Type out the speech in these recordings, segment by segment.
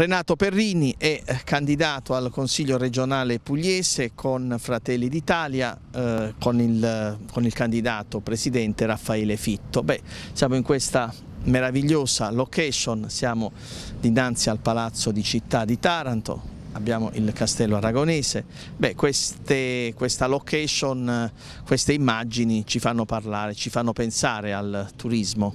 Renato Perrini è eh, candidato al Consiglio regionale pugliese con Fratelli d'Italia, eh, con, con, il, candidato presidente Raffaele Fitto. Beh, siamo in questa meravigliosa location, siamo dinanzi al Palazzo di Città di Taranto, abbiamo il Castello Aragonese. Beh, queste, questa location, eh, queste immagini ci fanno parlare, ci fanno pensare al turismo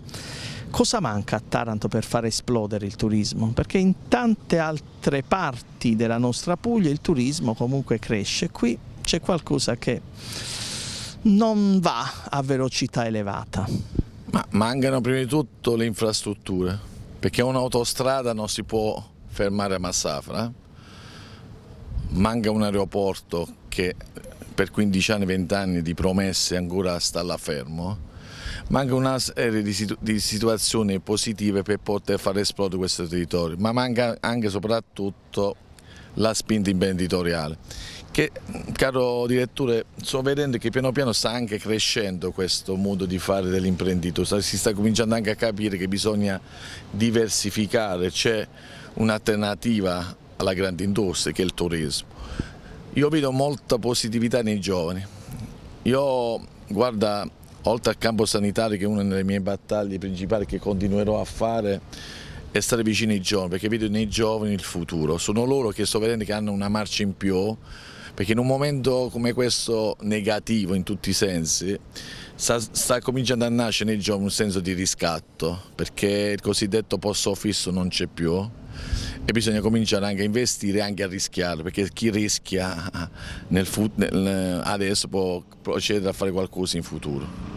cosa manca a Taranto per far esplodere il turismo? Perché in tante altre parti della nostra Puglia il turismo comunque cresce, qui c'è qualcosa che non va a velocità elevata. Ma mancano prima di tutto le infrastrutture, perché un'autostrada non si può fermare a Massafra, manca un aeroporto che per 15 anni, 20 anni di promesse ancora sta là fermo, manca una serie di, situ di situazioni positive per poter far esplodere questo territorio, ma manca anche e soprattutto la spinta imprenditoriale che caro direttore sto vedendo che piano piano sta anche crescendo questo modo di fare dell'imprenditore si sta cominciando anche a capire che bisogna diversificare c'è un'alternativa alla grande industria che è il turismo io vedo molta positività nei giovani io guarda oltre al campo sanitario che è una delle mie battaglie principali che continuerò a fare è stare vicino ai giovani perché vedo nei giovani il futuro, sono loro che sto vedendo che hanno una marcia in più perché in un momento come questo negativo in tutti i sensi sta, sta cominciando a nascere nei giovani un senso di riscatto perché il cosiddetto posto fisso non c'è più e bisogna cominciare anche a investire anche a rischiare perché chi rischia nel, nel, adesso può procedere a fare qualcosa in futuro.